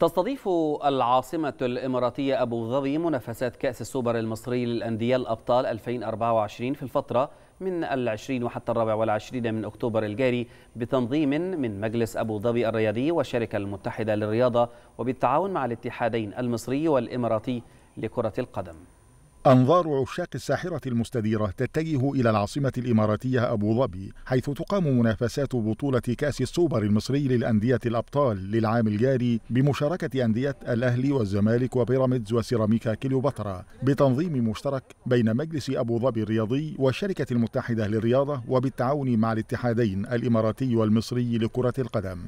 تستضيف العاصمة الإماراتية أبو ظبي منافسات كأس السوبر المصري للأندية الأبطال 2024 في الفترة من العشرين وحتى الرابع والعشرين من أكتوبر الجاري بتنظيم من مجلس أبو ظبي الرياضي والشركة المتحدة للرياضة وبالتعاون مع الاتحادين المصري والإماراتي لكرة القدم أنظار عشاق الساحرة المستديرة تتجه إلى العاصمة الإماراتية أبو ظبي حيث تقام منافسات بطولة كأس السوبر المصري للأندية الأبطال للعام الجاري بمشاركة أندية الأهلي والزمالك وبيراميدز وسيراميكا كليوباترا بتنظيم مشترك بين مجلس أبو ظبي الرياضي والشركة المتحدة للرياضة وبالتعاون مع الاتحادين الإماراتي والمصري لكرة القدم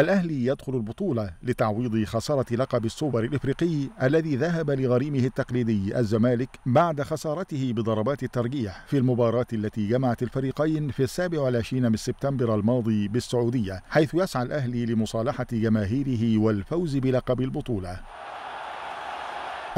الأهلي يدخل البطولة لتعويض خسارة لقب السوبر الإفريقي الذي ذهب لغريمه التقليدي الزمالك بعد خسارته بضربات الترجيح في المباراة التي جمعت الفريقين في السابع والعشرين من سبتمبر الماضي بالسعودية حيث يسعى الأهلي لمصالحة جماهيره والفوز بلقب البطولة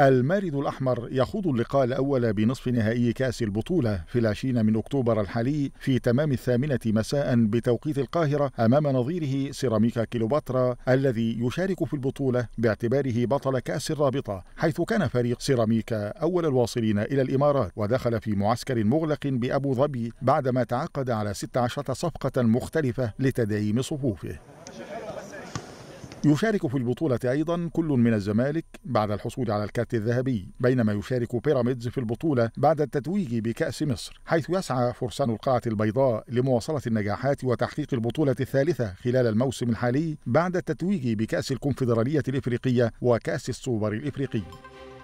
المارد الأحمر يخوض اللقاء الأول بنصف نهائي كأس البطولة في العشرين من أكتوبر الحالي في تمام الثامنة مساء بتوقيت القاهرة أمام نظيره سيراميكا كيلوباترا الذي يشارك في البطولة باعتباره بطل كأس الرابطة حيث كان فريق سيراميكا أول الواصلين إلى الإمارات ودخل في معسكر مغلق بأبو ظبي بعدما تعاقد على 16 صفقة مختلفة لتدعيم صفوفه يشارك في البطولة أيضا كل من الزمالك بعد الحصول على الكات الذهبي بينما يشارك بيراميدز في البطولة بعد التتويج بكأس مصر حيث يسعى فرسان القاعة البيضاء لمواصلة النجاحات وتحقيق البطولة الثالثة خلال الموسم الحالي بعد التتويج بكأس الكونفدرالية الإفريقية وكأس السوبر الإفريقي